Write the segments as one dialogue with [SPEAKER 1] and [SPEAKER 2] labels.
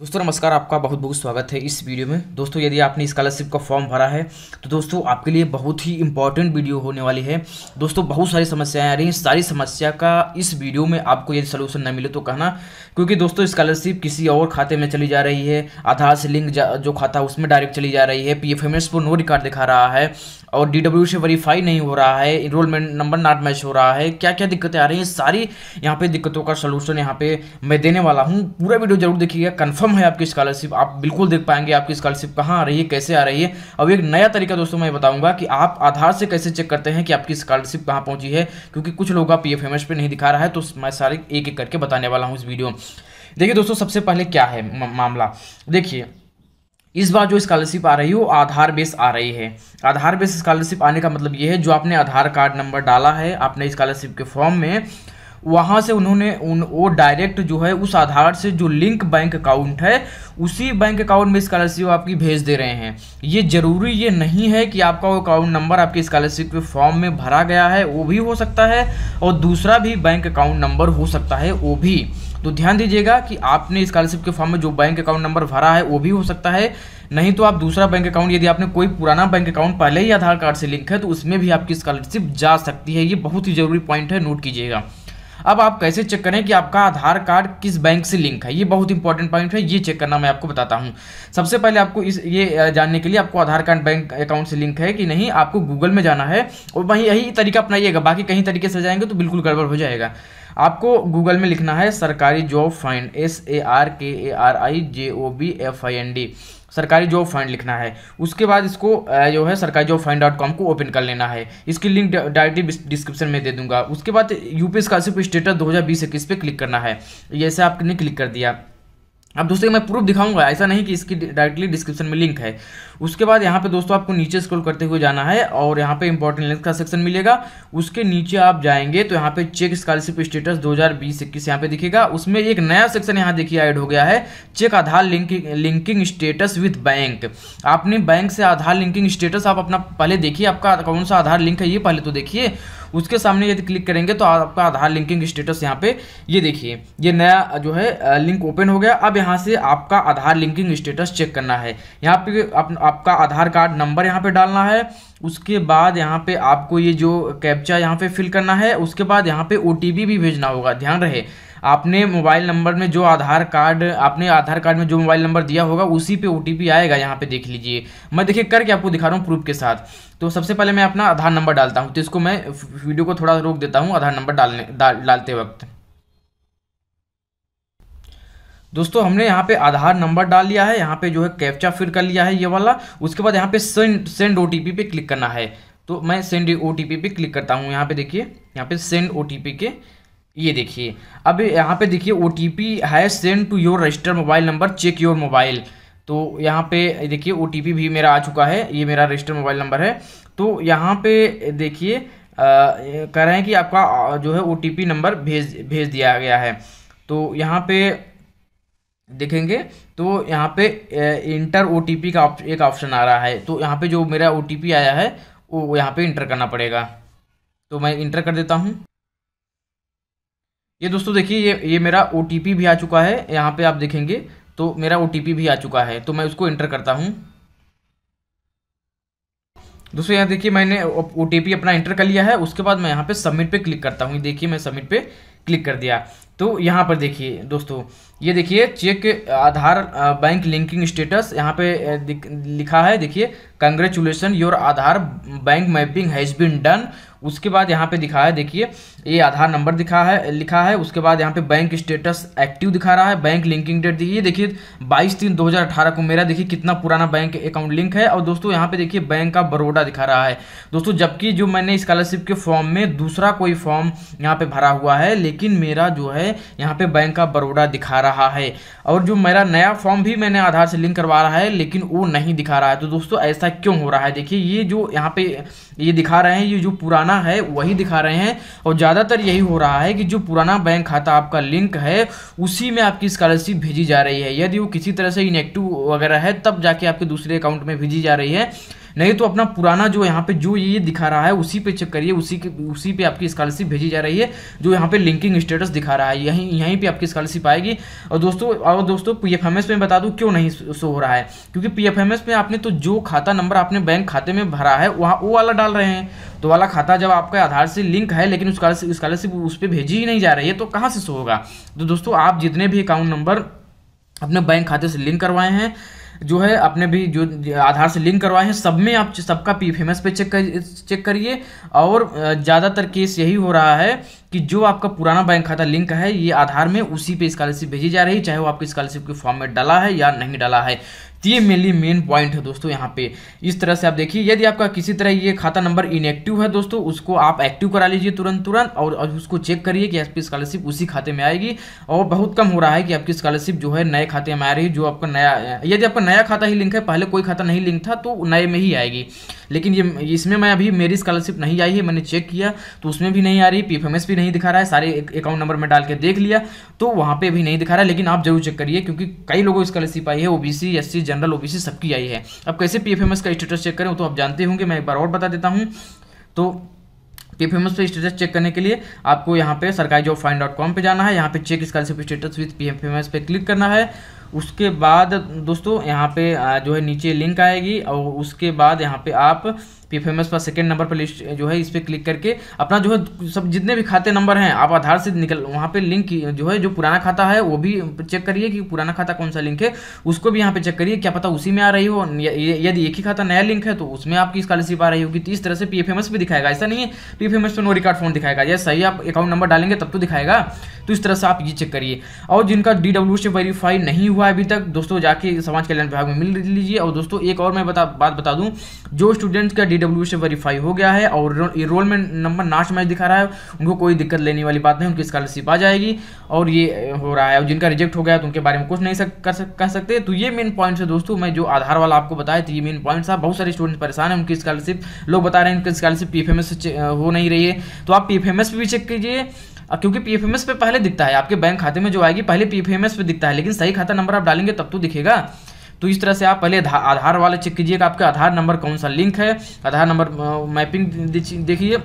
[SPEAKER 1] दोस्तों नमस्कार आपका बहुत बहुत स्वागत है इस वीडियो में दोस्तों यदि आपने स्कॉलरशिप का फॉर्म भरा है तो दोस्तों आपके लिए बहुत ही इंपॉर्टेंट वीडियो होने वाली है दोस्तों बहुत सारी समस्याएं आ रही हैं सारी समस्या का इस वीडियो में आपको यदि सलूशन न मिले तो कहना क्योंकि दोस्तों स्कॉलरशिप किसी और खाते में चली जा रही है आधार से लिंक जो खाता है उसमें डायरेक्ट चली जा रही है पी एफ पर नो रिकॉर्ड दिखा रहा है और डी से वेरीफाई नहीं हो रहा है इनरोलमेंट नंबर नॉट मैच हो रहा है क्या क्या दिक्कतें आ रही हैं सारी यहाँ पर दिक्कतों का सलूशन यहाँ पर मैं देने वाला हूँ पूरा वीडियो जरूर देखिएगा कन्फर्म कन्फर्म है आपकी स्कॉलरशिप आप बिल्कुल देख पाएंगे आपकी स्कॉलरशिप कहाँ आ रही है कैसे आ रही है अब एक नया तरीका दोस्तों मैं बताऊंगा कि आप आधार से कैसे चेक करते हैं कि आपकी स्कॉलरशिप कहाँ पहुंची है क्योंकि कुछ लोग का पी एफ पे नहीं दिखा रहा है तो मैं सारे एक एक करके बताने वाला हूँ इस वीडियो देखिए दोस्तों सबसे पहले क्या है मामला देखिए इस बार जो स्कॉलरशिप आ रही है वो आधार बेस आ रही है आधार बेस स्कॉलरशिप आने का मतलब ये है जो आपने आधार कार्ड नंबर डाला है आपने स्कॉलरशिप के फॉर्म में वहाँ से उन्होंने उन वो डायरेक्ट जो है उस आधार से जो लिंक बैंक अकाउंट है उसी बैंक अकाउंट में स्कॉलरशिप आपकी भेज दे रहे हैं ये ज़रूरी ये नहीं है कि आपका वो अकाउंट नंबर आपके स्कॉलरशिप के फॉर्म में भरा गया है वो भी हो सकता है और दूसरा भी बैंक अकाउंट नंबर हो सकता है वो भी तो ध्यान दीजिएगा कि आपने स्कॉलरशिप के फॉर्म में जो बैंक अकाउंट नंबर भरा है वो भी हो सकता है नहीं तो आप दूसरा बैंक अकाउंट यदि आपने कोई पुराना बैंक अकाउंट पहले ही आधार कार्ड से लिंक है तो उसमें भी आपकी स्कॉलरशिप जा सकती है ये बहुत ही ज़रूरी पॉइंट है नोट कीजिएगा अब आप कैसे चेक करें कि आपका आधार कार्ड किस बैंक से लिंक है ये बहुत इंपॉर्टेंट पॉइंट है ये चेक करना मैं आपको बताता हूँ सबसे पहले आपको इस ये जानने के लिए आपको आधार कार्ड बैंक अकाउंट से लिंक है कि नहीं आपको गूगल में जाना है और वहीं यही तरीका अपनाइएगा बाकी कहीं तरीके से जाएंगे तो बिल्कुल गड़बड़ हो जाएगा आपको गूगल में लिखना है सरकारी job find S A R K A R I J O B F I N D सरकारी जॉब फाइंड लिखना है उसके बाद इसको जो है सरकारी जॉब फाइंड डॉट कॉम को ओपन कर लेना है इसकी लिंक डायरेक्टली डिस्क्रिप्शन में दे दूंगा उसके बाद यूपी का सिर्फ स्टेटस दो हज़ार बीस इक्कीस पे क्लिक करना है जैसे आपने क्लिक कर दिया अब दोस्तों मैं प्रूफ दिखाऊंगा ऐसा नहीं कि इसकी डायरेक्टली डिस्क्रिप्शन में लिंक है उसके बाद यहाँ पे दोस्तों आपको नीचे स्क्रॉल करते हुए जाना है और यहाँ पे इंपॉर्टेंट लिंक का सेक्शन मिलेगा उसके नीचे आप जाएंगे तो यहाँ पे चेक स्कॉलरशिप स्टेटस दो हज़ार बीस इक्कीस यहाँ पे दिखेगा उसमें एक नया सेक्शन यहाँ देखिए ऐड हो गया है check Aadhaar linking linking status with bank आपने बैंक से आधार लिंकिंग स्टेटस आप अपना पहले देखिए आपका कौन सा आधार लिंक है ये पहले तो देखिए उसके सामने यदि क्लिक करेंगे तो आपका आधार लिंकिंग स्टेटस यहाँ पे ये देखिए ये नया जो है लिंक ओपन हो गया अब यहाँ से आपका आधार लिंकिंग स्टेटस चेक करना है यहाँ पे आप, आपका आधार कार्ड नंबर यहाँ पे डालना है उसके बाद यहाँ पे आपको ये जो कैप्चा यहाँ पे फिल करना है उसके बाद यहाँ पे ओ भी भेजना होगा ध्यान रहे आपने मोबाइल नंबर में जो आधार कार्ड आपने आधार कार्ड में जो मोबाइल नंबर दिया होगा उसी पे ओ आएगा यहाँ पे देख लीजिए मैं देखिए करके आपको दिखा रहा हूँ प्रूफ के साथ तो सबसे पहले मैं अपना आधार नंबर डालता हूँ तो इसको मैं वीडियो को थोड़ा रोक देता हूँ आधार नंबर डालने डा, डालते वक्त दोस्तों हमने यहाँ पे आधार नंबर डाल लिया है यहाँ पे जो है कैप्चा फिर कर लिया है ये वाला उसके बाद यहाँ पे सेंड सेंड ओ पे क्लिक करना है तो मैं सेंड ओ पे क्लिक करता हूँ यहाँ पे देखिए यहाँ पे सेंड ओ के ये देखिए अब यहाँ पे देखिए ओ टी पी है send to your register mobile number check your mobile तो यहाँ पे देखिए ओ टी पी भी मेरा आ चुका है ये मेरा रजिस्टर मोबाइल नंबर है तो यहाँ पे देखिए कह रहे हैं कि आपका जो है ओ टी पी नंबर भेज भेज दिया गया है तो यहाँ पे देखेंगे तो यहाँ पे इंटर ओ टी पी का एक ऑप्शन आ रहा है तो यहाँ पे जो मेरा ओ टी पी आया है वो यहाँ पे इंटर करना पड़ेगा तो मैं इंटर कर देता हूँ ये दोस्तों देखिए ये ये मेरा ओ भी आ चुका है यहाँ पे आप देखेंगे तो मेरा ओ भी आ चुका है तो मैं उसको एंटर करता हूँ दोस्तों यहाँ देखिए मैंने ओ अपना एंटर कर लिया है उसके बाद मैं यहाँ पे सबमिट पे क्लिक करता हूँ देखिए मैं सबमिट पे क्लिक कर दिया तो यहाँ पर देखिए दोस्तों ये देखिए check Aadhaar bank linking status यहाँ पे लिखा है देखिए congratulation your Aadhaar bank mapping has been done उसके बाद यहाँ पे दिखा है देखिए ये आधार नंबर दिखा है लिखा है उसके बाद यहाँ पे बैंक स्टेटस एक्टिव दिखा रहा है बैंक लिंकिंग डेट ये देखिए 22 तीन 2018 को मेरा देखिए कितना पुराना बैंक अकाउंट लिंक है और दोस्तों यहाँ पे देखिए बैंक का बड़ोडा दिखा रहा है दोस्तों जबकि जो मैंने स्कॉलरशिप के फॉर्म में दूसरा कोई फॉर्म यहाँ पे भरा हुआ है लेकिन मेरा जो है यहाँ पे बैंक का बरोडा दिखा रहा रहा है और जो मेरा नया फॉर्म भी मैंने आधार से लिंक करवा रहा है लेकिन वो नहीं दिखा रहा है तो दोस्तों ऐसा क्यों हो रहा है देखिए ये जो यहाँ पे ये दिखा रहे हैं ये जो पुराना है वही दिखा रहे हैं और ज़्यादातर यही हो रहा है कि जो पुराना बैंक खाता आपका लिंक है उसी में आपकी स्कॉलरशिप भेजी जा रही है यदि वो किसी तरह से इनेक्टिव वगैरह है तब जाके आपके दूसरे अकाउंट में भेजी जा रही है नहीं तो अपना पुराना जो यहाँ पे जो ये दिखा रहा है उसी पे चेक करिए उसी के उसी पे आपकी स्कॉलरशिप भेजी जा रही है जो यहाँ पे लिंकिंग स्टेटस दिखा रहा है यहीं यहीं पे आपकी स्कॉलरशिप आएगी और दोस्तों और दोस्तों पी एफ एम एस में बता दूँ क्यों नहीं शो हो रहा है क्योंकि पी एफ एम एस में आपने तो जो खाता नंबर आपने बैंक खाते में भरा है वहाँ वो वाला डाल रहे हैं तो वाला खाता जब आपका आधार से लिंक है लेकिन स्कॉलरशिप स्कॉलरशिप उस पर भेजी ही नहीं जा रही है तो कहाँ से शो होगा तो दोस्तों आप जितने भी अकाउंट नंबर अपने बैंक खाते से लिंक करवाए हैं जो है अपने भी जो आधार से लिंक करवाए हैं सब में आप सबका पी एफ एम एस पे चेक कर चेक करिए और ज़्यादातर केस यही हो रहा है कि जो आपका पुराना बैंक खाता लिंक है ये आधार में उसी पे स्कॉलरशिप भेजी जा रही है चाहे वो आपकी स्कॉलरशिप के फॉर्म में डाला है या नहीं डाला है तो ये मेनली मेन पॉइंट है दोस्तों यहाँ पे इस तरह से आप देखिए यदि आपका किसी तरह ये खाता नंबर इनएक्टिव है दोस्तों उसको आप एक्टिव करा लीजिए तुरंत तुरंत और उसको चेक करिए कि आपकी स्कॉलरशिप उसी खाते में आएगी और बहुत कम हो रहा है कि आपकी स्कॉलरशिप जो है नए खाते में आ रही है जो आपका नया यदि आपका नया खाता ही लिंक है पहले कोई खाता नहीं लिंक था तो नए में ही आएगी लेकिन ये इसमें मैं अभी मेरी स्कॉलरशिप नहीं आई है मैंने चेक किया तो उसमें भी नहीं आ रही पी भी नहीं दिखा रहा है सारे अकाउंट नंबर में डाल के देख लिया तो वहाँ पर भी नहीं दिखा रहा है लेकिन आप जरूर चेक करिए क्योंकि कई लोगों स्कॉलरशिप आई है O B C general OBC सबकी आई है अब कैसे पीएफएमएस का स्टेटस चेक करें तो आप जानते होंगे मैं एक बार और बता देता हूँ तो पी एफ एम पे स्टेटस चेक करने के लिए आपको यहाँ पे सरकारी जॉब फाइन डॉट कॉम पर जाना है यहाँ पे check scholarship status with P F पे क्लिक करना है उसके बाद दोस्तों यहाँ पे जो है नीचे लिंक आएगी और उसके बाद यहाँ पे आप पी फेमस पर सेकेंड नंबर पर लिस्ट जो है इस पर क्लिक करके अपना जो है सब जितने भी खाते नंबर हैं आप आधार से निकल वहाँ पे लिंक जो है जो पुराना खाता है वो भी चेक करिए कि पुराना खाता कौन सा लिंक है उसको भी यहाँ पे चेक करिए क्या पता उसी में आ रही हो यदि एक ही खाता नया लिंक है तो उसमें आपकी स्कॉलरशिप आ रही होगी तो इस तरह से पी भी दिखाएगा ऐसा नहीं है पी पर नो रिकॉर्ड फोन दिखाएगा या सही आप अकाउंट नंबर डालेंगे तब तो दिखाएगा तो इस तरह से आप ये चेक करिए और जिनका डी से वेरीफाई नहीं हुआ अभी तक दोस्तों जाके समाज कल्याण विभाग में मिल लीजिए और दोस्तों एक और मैं बता बात बता दूँ जो स्टूडेंट्स का डी डब्ल्यू से वेरीफाई हो गया है और इनरोलमेंट नंबर लास्ट मैच दिखा रहा है उनको कोई दिक्कत लेने वाली बात नहीं उनकी स्कॉलरशिप आ जाएगी और ये हो रहा है और जिनका रिजेक्ट हो गया तो उनके बारे में कुछ नहीं कर सक, कह सकते तो ये मेन पॉइंट्स है दोस्तों मैं जो आधार वाला आपको बताया तो ये मेन पॉइंट्स था बहुत सारे स्टूडेंट्स परेशान हैं उनकी स्कॉलरशिप लोग बता रहे हैं उनकी स्कॉलरशिप पी हो नहीं रही है तो आप पी भी चेक कीजिए क्योंकि पी पे पहले दिखता है आपके बैंक खाते में जो आएगी पहले पी पे दिखता है लेकिन सही खाता नंबर आप डालेंगे तब तो दिखेगा तो इस तरह से आप पहले आधार वाले चेक कीजिएगा आपका आधार नंबर कौन सा लिंक है आधार नंबर मैपिंग देखिए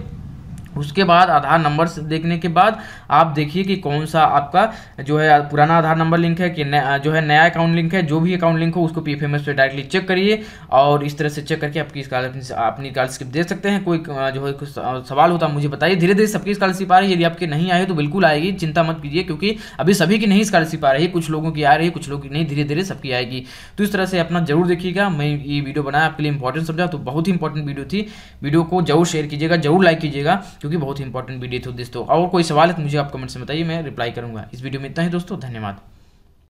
[SPEAKER 1] उसके बाद आधार नंबर देखने के बाद आप देखिए कि कौन सा आपका जो है पुराना आधार नंबर लिंक है कि जो है नया अकाउंट लिंक है जो भी अकाउंट लिंक हो उसको पी एफ एम एस पे डायरेक्टली चेक करिए और इस तरह से चेक करके आपकी स्कॉलरशिप अपनी स्कॉलरशिप दे सकते हैं कोई जो है कुछ सवाल होता तो है मुझे बताइए धीरे धीरे सबकी स्कॉलरशिप आ रही है यदि आपकी नहीं आई तो बिल्कुल आएगी चिंता मत कीजिए क्योंकि अभी सभी की नहीं स्कॉलरशिप आ रही है कुछ लोगों की आ रही है कुछ लोगों की नहीं धीरे धीरे सबकी आएगी तो इस तरह से अपना जरूर देखिएगा मैं ये वीडियो बनाया आपके लिए इंपॉर्टेंट समझा तो बहुत ही इंपॉर्टेंट वीडियो थी वीडियो को जरूर शेयर कीजिएगा जरूर लाइक कीजिएगा क्योंकि बहुत ही इंपॉर्टेंट वीडियो थी दोस्तों और कोई सवाल है तो मुझे आप कमेंट्स में बताइए मैं रिप्लाई करूंगा इस वीडियो में इतना ही दोस्तों धन्यवाद